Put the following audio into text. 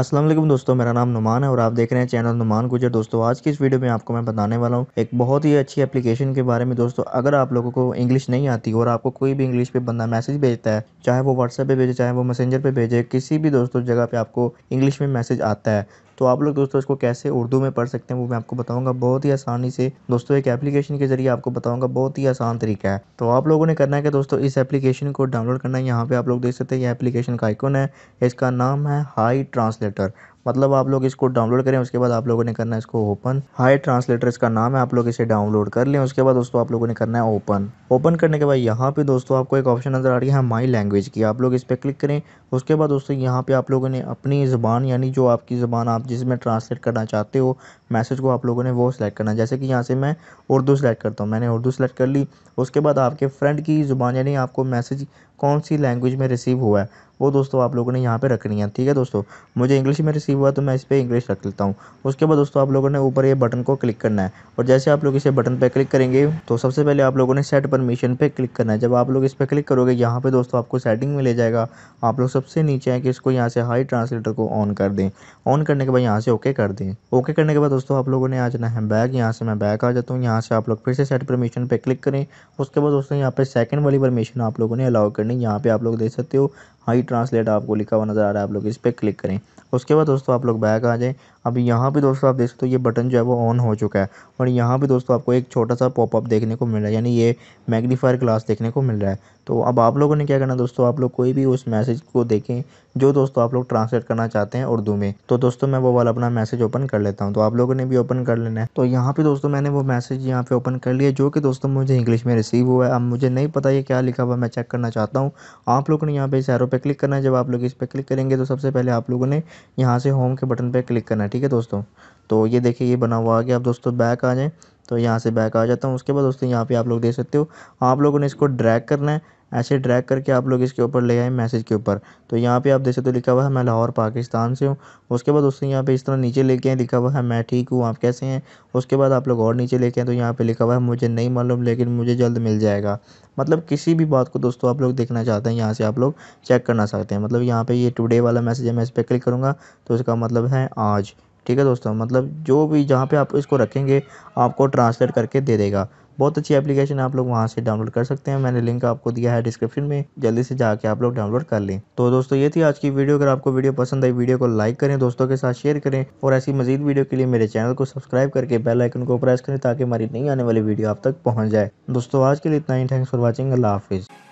असलम दोस्तों मेरा नाम नुमान है और आप देख रहे हैं चैनल नुमान गुजर दोस्तों आज की इस वीडियो में आपको मैं बताने वाला हूँ एक बहुत ही अच्छी एप्लीकेशन के बारे में दोस्तों अगर आप लोगों को इंग्लिश नहीं आती और आपको कोई भी इंग्लिश पे बंदा मैसेज भेजता है चाहे वो व्हाट्सएप पे भेजे चाहे वो मैसेंजर पे भेजे किसी भी दोस्तों जगह पे आपको इंग्लिश में मैसेज आता है तो आप लोग दोस्तों इसको कैसे उर्दू में पढ़ सकते हैं वो मैं आपको बताऊंगा बहुत ही आसानी से दोस्तों एक एप्लीकेशन के जरिए आपको बताऊंगा बहुत ही आसान तरीका है तो आप लोगों ने करना है कि दोस्तों इस एप्लीकेशन को डाउनलोड करना है यहाँ पे आप लोग देख सकते हैं ये एप्लीकेशन का आइकन है इसका नाम है हाई ट्रांसलेटर मतलब आप लोग इसको डाउनलोड करें उसके बाद आप लोगों ने करना है इसको ओपन हाई ट्रांसलेटर इसका नाम है आप लोग इसे डाउनलोड कर लें उसके बाद दोस्तों आप लोगों ने करना है ओपन ओपन करने के बाद यहाँ पे दोस्तों आपको एक ऑप्शन नजर आ रही है माई लैंग्वेज की आप लोग इस पर क्लिक करें उसके बाद दोस्तों यहाँ पे आप लोगों ने अपनी ज़बान यानी जो आपकी ज़बान आप जिसमें ट्रांसलेट करना चाहते हो मैसेज को आप लोगों ने वो सिलेक्ट करना जैसे कि यहाँ से मैं उर्दू सेलेक्ट करता हूँ मैंने उर्दू सेलेक्ट कर ली उसके बाद आपके फ्रेंड की ज़ुबान यानी आपको मैसेज कौन सी लैंग्वेज में रिसीव हुआ है वो दोस्तों आप लोगों ने यहाँ पे रखनी है ठीक है दोस्तों मुझे इंग्लिश में रिसीव हुआ तो मैं इस पर इंग्लिश रख लेता हूँ उसके बाद दोस्तों आप लोगों ने ऊपर ये बटन को क्लिक करना है और जैसे आप लोग इसे बटन पर क्लिक करेंगे तो सबसे पहले आप लोगों ने सेट परमिशन पर क्लिक करना है जब आप लोग इस पर क्लिक करोगे यहाँ पर दोस्तों आपको सेटिंग में ले जाएगा आप लोग सबसे नीचे हैं कि इसको यहाँ से हाई ट्रांसलेटर को ऑन कर दें ऑन करने के बाद यहाँ से ओके कर दें ओके करने के बाद दोस्तों आप लोगों ने आ जाना है बैग यहाँ से मैं बैग आ जाता हूँ यहाँ से आप लोग फिर से सेट परमिशन पर क्लिक करें उसके बाद दोस्तों यहाँ पर सेकेंड वाली परमिशन आप लोगों ने अलाउ करनी यहाँ पर आप लोग देख सकते हो हाई ट्रांसलेट आपको लिखा हुआ नजर आ रहा है आप लोग इस पर क्लिक करें उसके बाद दोस्तों आप लोग बैक आ जाएँ अब यहाँ भी दोस्तों आप देख सकते हो ये बटन जो है वो ऑन हो चुका है और यहाँ भी दोस्तों आपको एक छोटा सा पॉपअप देखने को मिल रहा है यानी ये मैग्नीफायर ग्लास देखने को मिल रहा है तो अब आप लोगों ने क्या करना दोस्तों आप लोग कोई भी उस मैसेज को देखें जो दोस्तों आप लोग ट्रांसलेट करना चाहते हैं उर्दू में तो दोस्तों मैं वो वाला अपना मैसेज ओपन कर लेता हूँ तो आप लोगों ने भी ओपन कर लेना है तो यहाँ पे दोस्तों मैंने वो मैसेज यहाँ पे ओपन कर लिया जो कि दोस्तों मुझे इंग्लिश में रिसीव हुआ है अब मुझे नहीं पता ये क्या लिखा हुआ मैं चेक करना चाहता हूँ आप लोगों ने यहाँ पे इस एरो पे क्लिक करना है जब आप लोग इस पर क्लिक करेंगे तो सबसे पहले आप लोगों ने यहाँ से होम के बटन पर क्लिक करना है ठीक है दोस्तों तो ये देखिए ये बना हुआ आ गया अब दोस्तों बैक आ जाएँ तो यहाँ से बैक आ जाता हूँ उसके बाद दोस्तों यहाँ पे आप लोग देख सकते हो आप लोगों ने इसको ड्रैग करना है ऐसे ड्रैग करके आप लोग इसके ऊपर ले आए मैसेज के ऊपर तो यहाँ पे आप देख सकते हो लिखा हुआ है मैं लाहौर पाकिस्तान से हूँ उसके बाद उसने यहाँ पे इस तरह नीचे लेके आए लिखा हुआ है मैं ठीक हूँ आप कैसे हैं उसके बाद आप लोग और नीचे लेके आए तो यहाँ पे लिखा हुआ है मुझे नहीं मालूम लेकिन मुझे जल्द मिल जाएगा मतलब किसी भी बात को दोस्तों आप लोग देखना चाहते हैं यहाँ से आप लोग चेक करना सकते हैं मतलब यहाँ पे ये टुडे वाला मैसेज है मैं इस पर क्लिक करूँगा तो इसका मतलब है आज ठीक है दोस्तों मतलब जो भी जहाँ पे आप इसको रखेंगे आपको ट्रांसलेट करके दे देगा बहुत अच्छी एप्लीकेशन आप लोग वहाँ से डाउनलोड कर सकते हैं मैंने लिंक आपको दिया है डिस्क्रिप्शन में जल्दी से जाके आप लोग डाउनलोड कर लें तो दोस्तों ये थी आज की वीडियो अगर आपको वीडियो पसंद आई वीडियो को लाइक करें दोस्तों के साथ शेयर करें और ऐसी मजीद वीडियो के लिए मेरे चैनल को सब्सक्राइब करके बेल आइकन को प्रेस करें ताकि हमारी नई आने वाली वीडियो आप तक पहुँच जाए दोस्तों आज के लिए इतना ही थैंक्स फॉर वॉचिंग अल्लाह हाफिज़